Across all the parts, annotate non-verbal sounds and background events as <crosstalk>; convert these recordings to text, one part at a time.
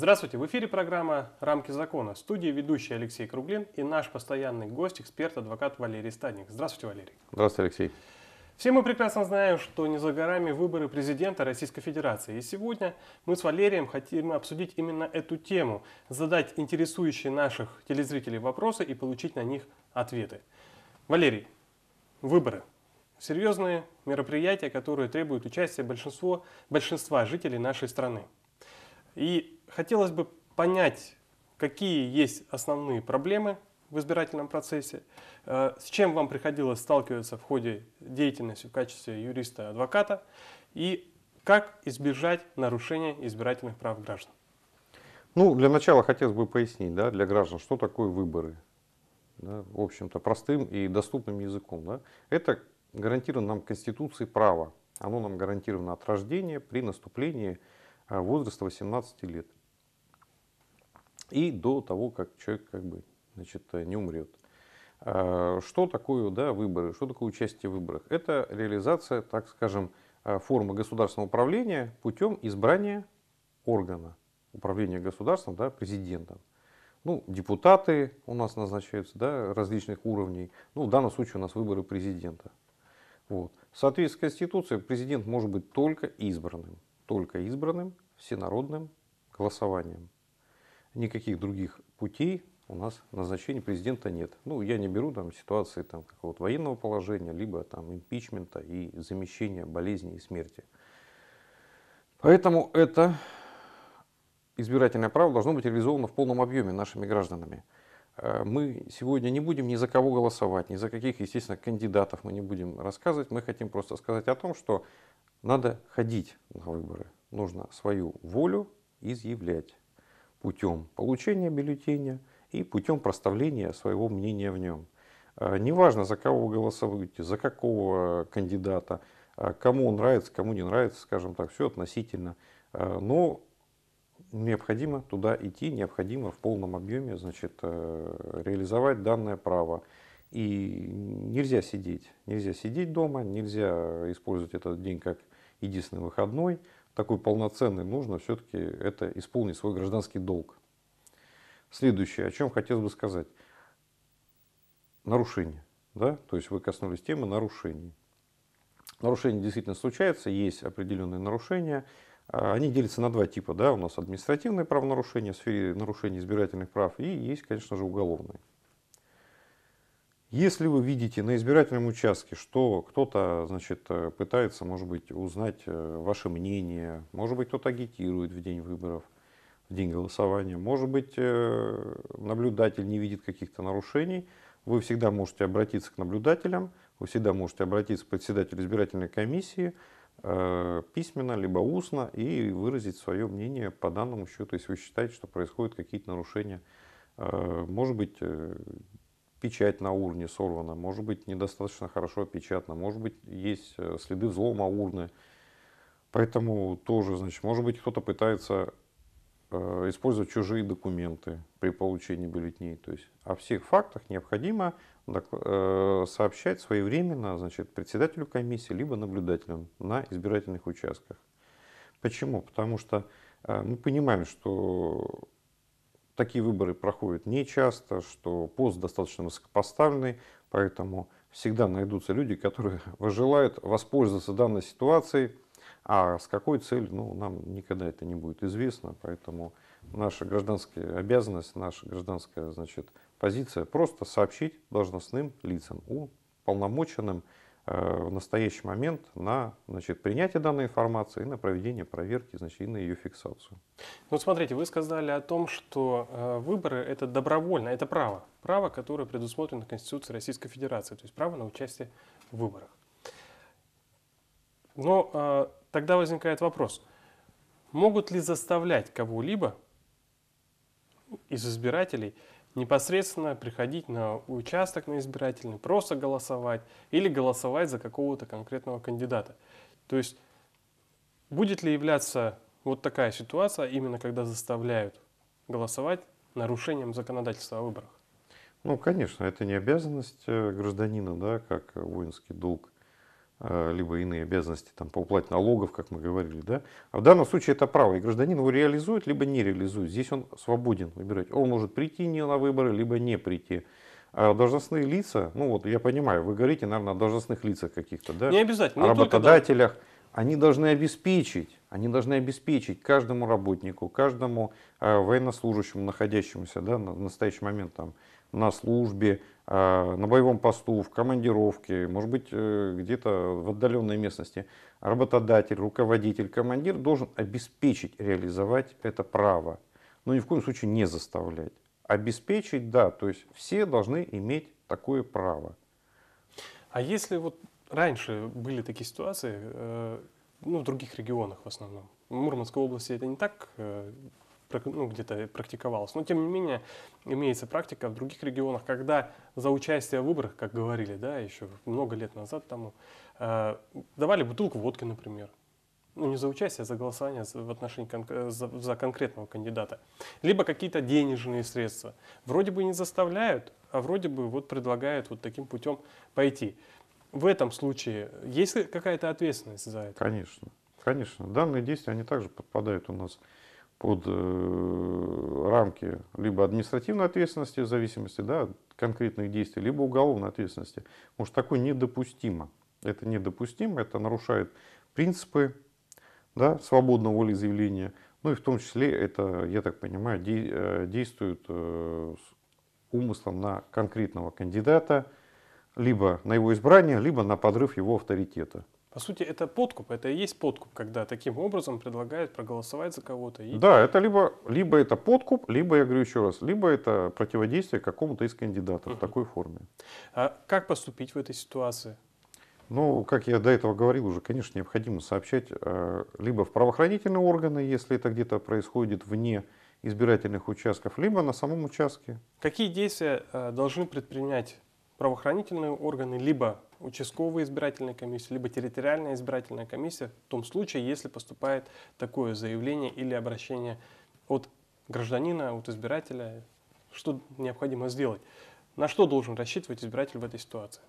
Здравствуйте, в эфире программа «Рамки закона». Студия ведущий Алексей Круглин и наш постоянный гость, эксперт-адвокат Валерий Стадник. Здравствуйте, Валерий. Здравствуйте, Алексей. Все мы прекрасно знаем, что не за горами выборы президента Российской Федерации. И сегодня мы с Валерием хотим обсудить именно эту тему, задать интересующие наших телезрителей вопросы и получить на них ответы. Валерий, выборы. Серьезные мероприятия, которые требуют участия большинства, большинства жителей нашей страны. И хотелось бы понять, какие есть основные проблемы в избирательном процессе, э, с чем вам приходилось сталкиваться в ходе деятельности в качестве юриста и адвоката, и как избежать нарушения избирательных прав граждан. Ну, для начала хотелось бы пояснить да, для граждан, что такое выборы. Да, в общем-то, простым и доступным языком. Да. Это гарантировано нам Конституцией право. Оно нам гарантировано от рождения при наступлении Э, возраста 18 лет. И до того, как человек как бы, значит, э, не умрет. Э, что такое да, выборы, что такое участие в выборах? Это реализация, так скажем, формы государственного управления путем избрания органа управления государством, да, президентом. Ну, депутаты у нас назначаются да, различных уровней. Ну, в данном случае у нас выборы президента. Вот. В соответствии с Конституцией президент может быть только избранным только избранным всенародным голосованием. Никаких других путей у нас назначения президента нет. Ну, я не беру там ситуации там, какого-то военного положения, либо там импичмента и замещения болезни и смерти. Поэтому это избирательное право должно быть реализовано в полном объеме нашими гражданами. Э, мы сегодня не будем ни за кого голосовать, ни за каких, естественно, кандидатов мы не будем рассказывать. Мы хотим просто сказать о том, что надо ходить на выборы. Нужно свою волю изъявлять путем получения бюллетеня и путем проставления своего мнения в нем. А, неважно, за кого вы голосуете, за какого кандидата, а, кому он нравится, кому не нравится, скажем так, все относительно. А, но необходимо туда идти, необходимо в полном объеме значит, э, реализовать данное право. И нельзя сидеть, нельзя сидеть дома, нельзя использовать этот день как единственный выходной, такой полноценный, нужно все-таки это исполнить свой гражданский долг. Следующее, о чем хотелось бы сказать. Нарушение. Да? То есть вы коснулись темы нарушений. Нарушения действительно случаются, есть определенные нарушения. Они делятся на два типа. Да? У нас административные правонарушения в сфере нарушения избирательных прав и есть, конечно же, уголовные. Если вы видите на избирательном участке, что кто-то значит, э, пытается, может быть, узнать э, ваше мнение, может быть, кто-то агитирует в день выборов, в день голосования, может быть, э, наблюдатель не видит каких-то нарушений, вы всегда можете обратиться к наблюдателям, вы всегда можете обратиться к председателю избирательной комиссии письменно, либо устно и выразить свое мнение по данному счету, если вы считаете, что происходят какие-то нарушения может быть, печать на урне сорвана, может быть, недостаточно хорошо опечатана, может быть, есть э, следы взлома урны. Поэтому тоже, значит, может быть, кто-то пытается э, использовать чужие документы при получении бюллетеней. То есть о всех фактах необходимо э, сообщать своевременно значит, председателю комиссии, либо наблюдателям на избирательных участках. Почему? Потому что мы понимаем, что такие выборы проходят нечасто, что пост достаточно высокопоставленный, поэтому всегда найдутся люди, которые <laughs> желают воспользоваться данной ситуацией, а с какой целью, ну, нам никогда это не будет известно, поэтому наша гражданская обязанность, наша гражданская, значит, позиция просто сообщить должностным лицам, уполномоченным, Э, в настоящий момент на значит, принятие данной информации, и на проведение проверки значит, и на ее фиксацию. Ну, вот смотрите, вы сказали о том, что э, выборы это добровольно, это право. Право, которое предусмотрено Конституцией Российской Федерации, то есть право на участие в выборах. Но э, тогда возникает вопрос, могут ли заставлять кого-либо из избирателей непосредственно приходить на участок на избирательный, просто голосовать или голосовать за какого-то конкретного кандидата. То есть будет ли являться вот такая ситуация, именно когда заставляют голосовать нарушением законодательства о выборах? Ну, конечно, это не обязанность э, гражданина, да, как воинский долг а, либо иные обязанности там, по уплате налогов, как мы говорили. Да? А в данном случае это право, и гражданин его реализует, либо не реализует. Здесь он свободен выбирать. Он может прийти не на выборы, либо не прийти. А должностные лица, ну вот я понимаю, вы говорите, наверное, о должностных лицах каких-то, да? Не обязательно. О работодателях. Только, да. Они должны обеспечить, они должны обеспечить каждому работнику, каждому э, военнослужащему, находящемуся да, на, настоящий момент там, на службе, а, на боевом посту, в командировке, может быть, э, где-то в отдаленной местности, работодатель, руководитель, командир должен обеспечить реализовать это право. Но ну, ни в коем случае не заставлять. Обеспечить, да, то есть все должны иметь такое право. А если вот раньше были такие ситуации, э, ну, в других регионах в основном, в Мурманской области это не так э, ну, где-то практиковалось. Но, тем не менее, имеется практика в других регионах, когда за участие в выборах, как говорили, да, еще много лет назад тому, э, давали бутылку водки, например. Ну, не за участие, а за голосование в отношении кон за, за конкретного кандидата. Либо какие-то денежные средства. Вроде бы не заставляют, а вроде бы вот предлагают вот таким путем пойти. В этом случае есть какая-то ответственность за это? Конечно. Конечно. Данные действия, они также подпадают у нас под э, рамки либо административной ответственности в зависимости да, от конкретных действий, либо уголовной ответственности. Потому что такое недопустимо. Это недопустимо, это нарушает принципы да, свободного волеизъявления. Ну и в том числе это, я так понимаю, де, э, действует э, с умыслом на конкретного кандидата, либо на его избрание, либо на подрыв его авторитета. По сути, это подкуп, это и есть подкуп, когда таким образом предлагают проголосовать за кого-то. И... Да, это либо, либо это подкуп, либо, я говорю еще раз, либо это противодействие какому-то из кандидатов угу. в такой форме. А как поступить в этой ситуации? Ну, как я до этого говорил уже, конечно, необходимо сообщать э, либо в правоохранительные органы, если это где-то происходит вне избирательных участков, либо на самом участке. Какие действия э, должны предпринять правоохранительные органы, либо участковая избирательная комиссия, либо территориальная избирательная комиссия в том случае, если поступает такое заявление или обращение от гражданина, от избирателя, что необходимо сделать. На что должен рассчитывать избиратель в этой ситуации?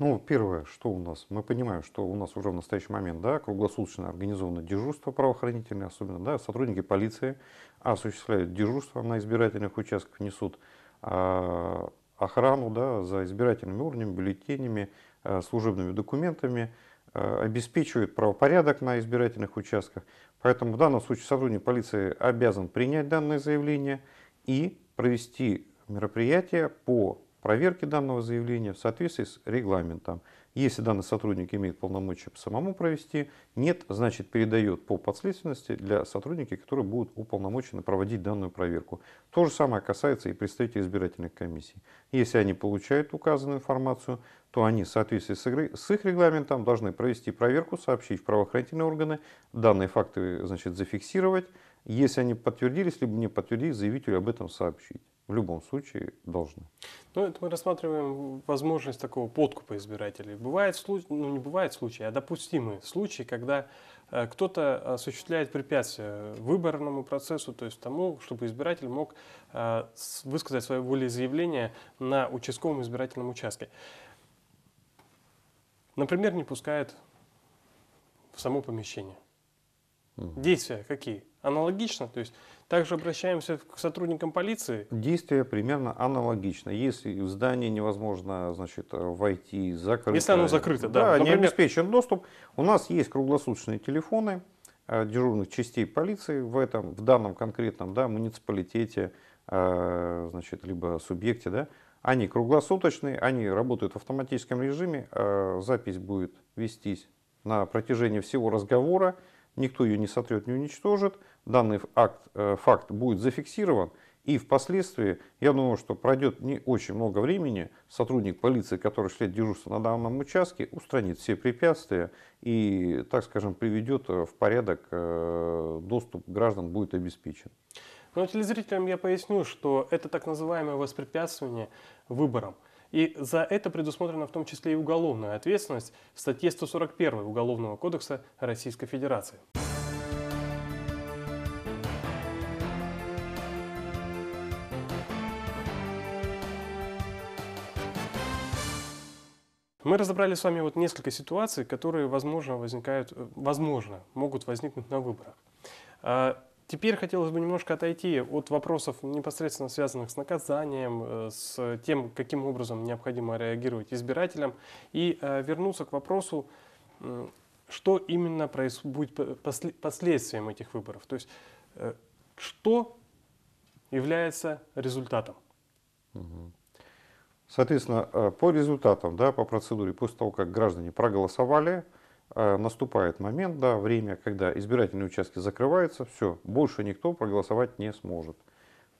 Ну, первое, что у нас, мы понимаем, что у нас уже в настоящий момент, да, круглосуточно организовано дежурство правоохранительное, особенно, да, сотрудники полиции осуществляют дежурство на избирательных участках, несут а, охрану, да, за избирательными уровнями, бюллетенями, Э, служебными документами, э, обеспечивают правопорядок на избирательных участках. Поэтому в данном случае сотрудник полиции обязан принять данное заявление и провести мероприятие по проверке данного заявления в соответствии с регламентом. Если данный сотрудник имеет полномочия самому провести, нет, значит передает по подследственности для сотрудники, которые будут уполномочены проводить данную проверку. То же самое касается и представителей избирательных комиссий. Если они получают указанную информацию, то они в соответствии с их регламентом должны провести проверку, сообщить в правоохранительные органы, данные факты значит, зафиксировать, если они подтвердились, либо не подтвердились, заявителю об этом сообщить в любом случае должны. Ну, это мы рассматриваем возможность такого подкупа избирателей. Бывает случай, ну не бывает случаи, а допустимые случаи, когда э, кто-то осуществляет препятствие выборному процессу, то есть тому, чтобы избиратель мог э, высказать свое волеизъявление на участковом избирательном участке. Например, не пускает в само помещение. Угу. Действия какие? Аналогично, то есть также обращаемся к сотрудникам полиции? Действие примерно аналогично. Если в здание невозможно значит, войти, закрыто. Если оно закрыто, да. да Например... Не обеспечен доступ. У нас есть круглосуточные телефоны а, дежурных частей полиции в, этом, в данном конкретном да, муниципалитете, а, значит, либо субъекте. Да. Они круглосуточные, они работают в автоматическом режиме, а, запись будет вестись на протяжении всего разговора никто ее не сотрет, не уничтожит, данный акт, э, факт будет зафиксирован, и впоследствии, я думаю, что пройдет не очень много времени, сотрудник полиции, который шлет дежурство на данном участке, устранит все препятствия и, так скажем, приведет э, в порядок, э, доступ граждан будет обеспечен. Но ну, а телезрителям я поясню, что это так называемое воспрепятствование выборам – и за это предусмотрена в том числе и уголовная ответственность в статье 141 Уголовного кодекса Российской Федерации. Мы разобрали с вами вот несколько ситуаций, которые, возможно, возникают, э, возможно, могут возникнуть на выборах. А, Теперь хотелось бы немножко отойти от вопросов, непосредственно связанных с наказанием, э, с тем, каким образом необходимо реагировать избирателям, и э, вернуться к вопросу, что именно будет последствием этих выборов. То есть, э, что является результатом. Соответственно, по результатам, да, по процедуре, после того, как граждане проголосовали, а, наступает момент, да, время, когда избирательные участки закрываются, все, больше никто проголосовать не сможет.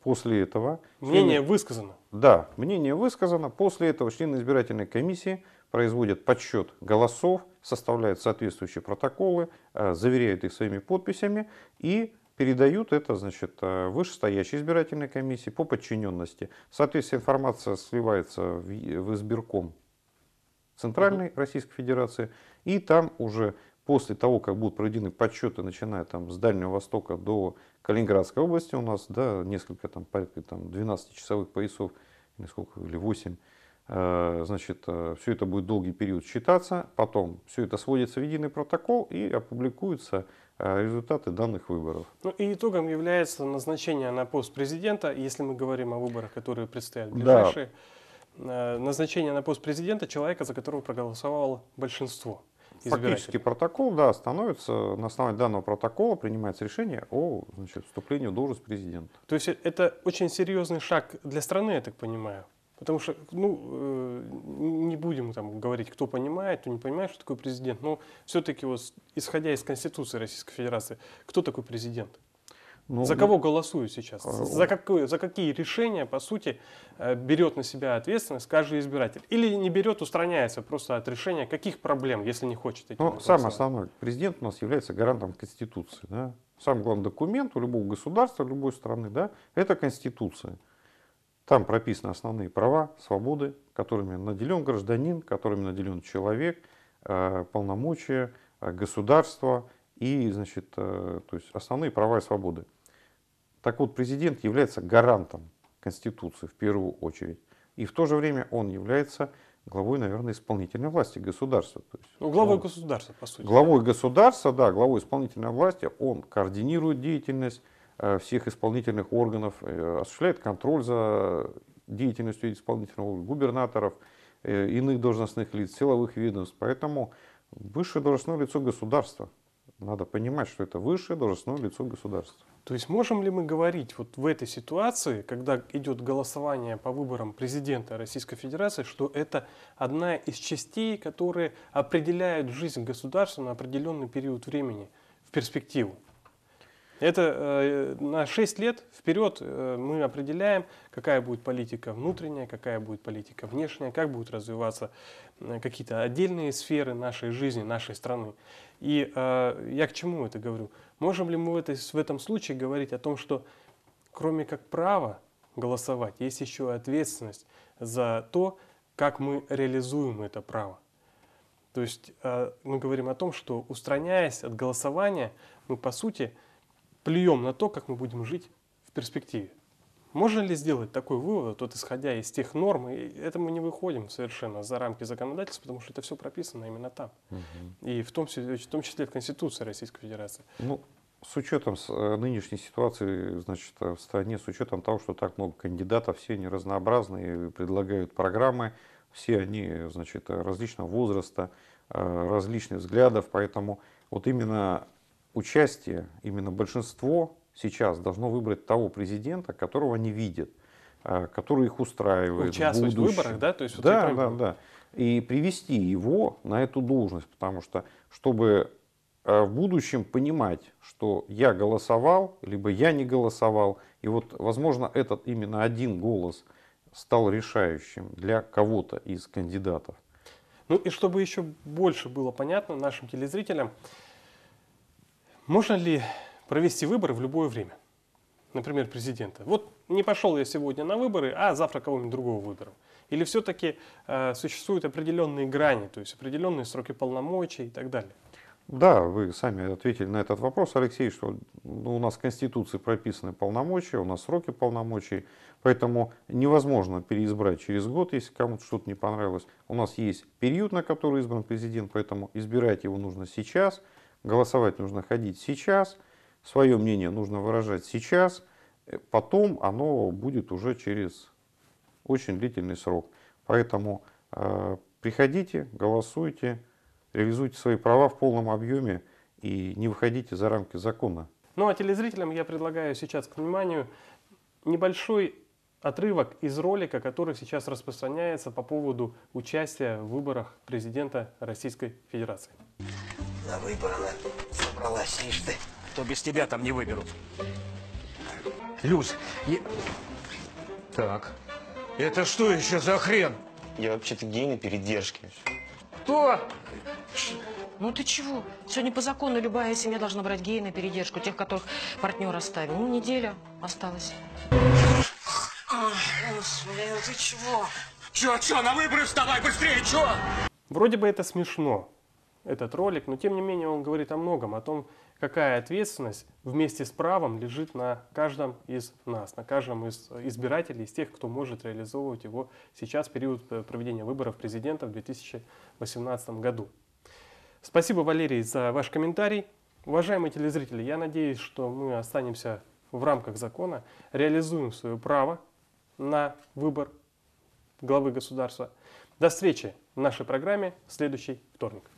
После этого... Мнение члены... высказано. Да, мнение высказано. После этого члены избирательной комиссии производят подсчет голосов, составляют соответствующие протоколы, а, заверяют их своими подписями и передают это, значит, а, вышестоящей избирательной комиссии по подчиненности. Соответственно, информация сливается в избирком Центральной Российской Федерации. И там уже после того, как будут проведены подсчеты, начиная там с Дальнего Востока до Калининградской области, у нас да, несколько, там, порядка там, 12-часовых поясов, или сколько, или 8, э, значит, э, все это будет долгий период считаться, потом все это сводится в единый протокол и опубликуются э, результаты данных выборов. Ну и итогом является назначение на пост президента, если мы говорим о выборах, которые предстоят ближайшие. Да Э, назначение на пост президента человека, за которого проголосовало большинство. Фактически протокол, да, становится, на основании данного протокола принимается решение о значит, вступлении в должность президента. То есть это очень серьезный шаг для страны, я так понимаю. Потому что, ну, э, не будем там говорить, кто понимает, кто не понимает, что такое президент. Но все-таки, вот, исходя из Конституции Российской Федерации, кто такой президент? Ну, за ну, кого голосуют сейчас? Э, за, какое, за какие решения, по сути, э, берет на себя ответственность каждый избиратель? Или не берет, устраняется просто от решения каких проблем, если не хочет идти Ну, самое основное, президент у нас является гарантом Конституции. Да? Самый главный документ у любого государства, любой страны, да, это Конституция. Там прописаны основные права, свободы, которыми наделен гражданин, которыми наделен человек, э, полномочия, государство и, значит, то есть основные права и свободы. Так вот, президент является гарантом Конституции в первую очередь. И в то же время он является главой, наверное, исполнительной власти государства. То есть, ну, главой он, государства, по сути. Главой да? государства, да, главой исполнительной власти, он координирует деятельность э, всех исполнительных органов, э, осуществляет контроль за деятельностью исполнительного губернаторов, э, иных должностных лиц, силовых ведомств. Поэтому высшее должностное лицо государства. Надо понимать, что это высшее должностное лицо государства. То есть можем ли мы говорить вот в этой ситуации, когда идет голосование по выборам президента Российской Федерации, что это одна из частей, которые определяют жизнь государства на определенный период времени в перспективу? Это э, на 6 лет вперед э, мы определяем, какая будет политика внутренняя, какая будет политика внешняя, как будут развиваться э, какие-то отдельные сферы нашей жизни, нашей страны. И э, я к чему это говорю? Можем ли мы в, этой, в этом случае говорить о том, что кроме как права голосовать, есть еще и ответственность за то, как мы реализуем это право? То есть э, мы говорим о том, что устраняясь от голосования, мы по сути плюем на то, как мы будем жить в перспективе. Можно ли сделать такой вывод, вот исходя из тех норм, и это мы не выходим совершенно за рамки законодательства, потому что это все прописано именно там. Угу. И в том, в том числе в Конституции Российской Федерации. Ну, с учетом э, нынешней ситуации значит, э, в стране, с учетом того, что так много кандидатов, все они разнообразные, предлагают программы, все они значит, э, различного возраста, различных взглядов, поэтому вот именно участие, именно большинство сейчас должно выбрать того президента, которого они видят, а, который их устраивает. Участвовать в, будущем. в выборах, да? То есть, вот да, да, да. И привести его на эту должность, потому что, чтобы а, в будущем понимать, что я голосовал, либо я не голосовал, и вот, возможно, этот именно один голос стал решающим для кого-то из кандидатов. Ну и чтобы еще больше было понятно нашим телезрителям, можно ли провести выборы в любое время. Например, президента. Вот не пошел я сегодня на выборы, а завтра кого-нибудь другого выберу. Или все-таки э, существуют определенные грани, то есть определенные сроки полномочий и так далее? Да, вы сами ответили на этот вопрос, Алексей, что ну, у нас в Конституции прописаны полномочия, у нас сроки полномочий, поэтому невозможно переизбрать через год, если кому-то что-то не понравилось. У нас есть период, на который избран президент, поэтому избирать его нужно сейчас, голосовать нужно ходить сейчас – свое мнение нужно выражать сейчас, э, потом оно будет уже через очень длительный срок. Поэтому э, приходите, голосуйте, реализуйте свои права в полном объеме и не выходите за рамки закона. Ну а телезрителям я предлагаю сейчас к вниманию небольшой отрывок из ролика, который сейчас распространяется по поводу участия в выборах президента Российской Федерации. На выборы собралась лишь ты что без тебя там не выберут. Люс, и... Так. Это что еще за хрен? Я вообще-то гений передержки. Кто? Ну ты чего? Сегодня по закону любая семья должна брать геи на передержку, тех, которых партнер оставил. Ну, неделя осталась. Ой, ну ты чего? Че, Че, на выборы вставай быстрее, Че? Вроде бы это смешно, этот ролик, но тем не менее он говорит о многом, о том, какая ответственность вместе с правом лежит на каждом из нас, на каждом из избирателей, из тех, кто может реализовывать его сейчас, в период э, проведения выборов президента в 2018 году. Спасибо, Валерий, за ваш комментарий. Уважаемые телезрители, я надеюсь, что мы останемся в рамках закона, реализуем свое право на выбор главы государства. До встречи в нашей программе в следующий вторник.